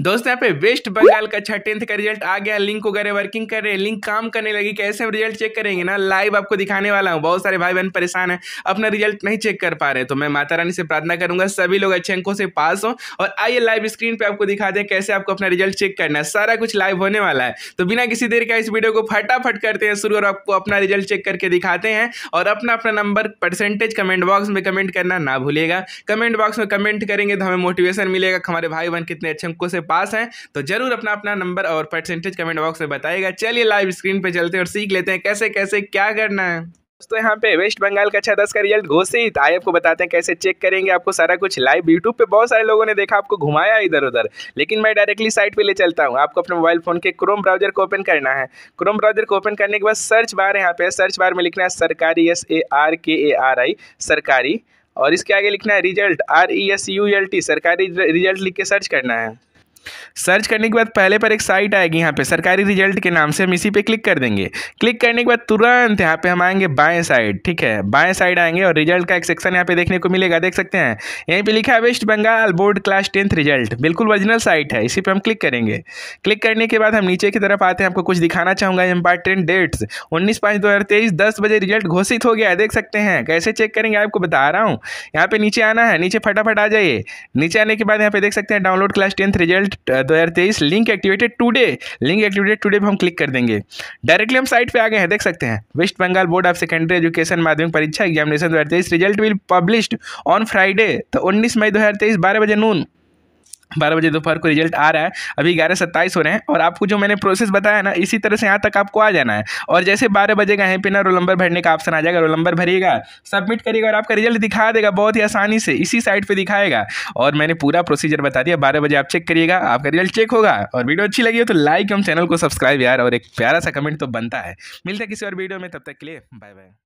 दोस्तों यहाँ पे वेस्ट बंगाल का अच्छा टेंथ का रिजल्ट आ गया लिंक वगैरह वर्किंग कर रहे हैं लिंक काम करने लगी कैसे हम रिजल्ट चेक करेंगे ना लाइव आपको दिखाने वाला हूँ बहुत सारे भाई बहन परेशान है अपना रिजल्ट नहीं चेक कर पा रहे तो मैं माता रानी से प्रार्थना करूंगा सभी लोग अच्छे अंकों से पास हो और आइए लाइव स्क्रीन पर आपको दिखा दें कैसे आपको अपना रिजल्ट चेक करना है सारा कुछ लाइव होने वाला है तो बिना किसी देर का इस वीडियो को फटाफट करते हैं शुरू और आपको अपना रिजल्ट चेक करके दिखाते हैं और अपना अपना नंबर परसेंटेज कमेंट बॉक्स में कमेंट करना ना भूलिएगा कमेंट बॉक्स में कमेंट करेंगे तो हमें मोटिवेशन मिलेगा हमारे भाई बहन कितने अच्छे अंकों से पास हैं तो ज़रूर अपना अपना नंबर और परसेंटेज कमेंट बॉक्स में बताएगा चलिए लाइव स्क्रीन पर चलते हैं और सीख लेते हैं कैसे कैसे क्या करना है दोस्तों यहाँ पे वेस्ट बंगाल का अच्छा दस का रिजल्ट घोषित आए आपको बताते हैं कैसे चेक करेंगे आपको सारा कुछ लाइव यूट्यूब पे बहुत सारे लोगों ने देखा आपको घुमाया इधर उधर लेकिन मैं डायरेक्टली साइट पे ले चलता हूँ आपको अपने मोबाइल फोन के क्रोम ब्राउजर को ओपन करना है क्रोम ब्राउजर को ओपन करने के बाद सर्च बार यहाँ पे सर्च बार में लिखना है सरकारी एस ए आर के ए आर आई सरकारी और इसके आगे लिखना है result R E S U L T सरकारी रिजल्ट लिख के सर्च करना है सर्च करने के बाद पहले पर एक साइट आएगी यहाँ पे सरकारी रिजल्ट के नाम से हम इसी पे क्लिक कर देंगे क्लिक करने के बाद तुरंत यहाँ पे हम आएंगे बाएं साइड ठीक है बाएं साइड आएंगे और रिजल्ट का एक सेक्शन यहाँ पे देखने को मिलेगा देख सकते हैं यहीं पे लिखा है West Bengal board class tenth result बिल्कुल ओरिजिनल साइट है इसी पर हम क्लिक करेंगे क्लिक करने के बाद हम नीचे की तरफ आते हैं आपको कुछ दिखाना चाहूँगा इंपॉर्टेंट डेट्स उन्नीस पाँच दो हज़ार तेईस दस बजे रिजल्ट घोषित हो गया है देख सकते हैं कैसे चेक करेंगे आपको बता रहा हूँ यहाँ पे नीचे आना है नीचे फटाफट आ जाइए नीचे आने के बाद यहाँ पे देख सकते हैं download class tenth result and uh, दो हज़ार तेईस link activated today link activated today पर हम क्लिक कर देंगे डायरेक्टली हम साइट पे आ गए हैं देख सकते हैं West Bengal board of secondary education माध्यमिक परीक्षा एग्जामिनेशन दो हज़ार तेईस result will published on Friday तो उन्नीस मई दो हज़ार तेईस बारह बजे नून बारह बजे दोपहर को रिजल्ट आ रहा है अभी ग्यारह सत्ताईस हो रहे हैं और आपको जो मैंने प्रोसेस बताया ना इसी तरह से यहाँ तक आपको आ जाना है और जैसे बारह बजे का यहाँ पे ना रोल नंबर भरने का ऑप्शन आ जाएगा रोल नंबर भरिएगा सबमिट करिएगा और आपका रिजल्ट दिखा देगा बहुत ही आसानी से इसी साइट पर दिखाएगा और मैंने पूरा प्रोसीजर बता दिया बारह बजे आप चेक करिएगा आपका रिजल्ट चेक होगा और वीडियो अच्छी लगी हो तो लाइक एवं चैनल को सब्सक्राइब यार और एक प्यारा सा कमेंट तो बनता है मिलता है किसी और वीडियो में तब तक के लिए बाय बाय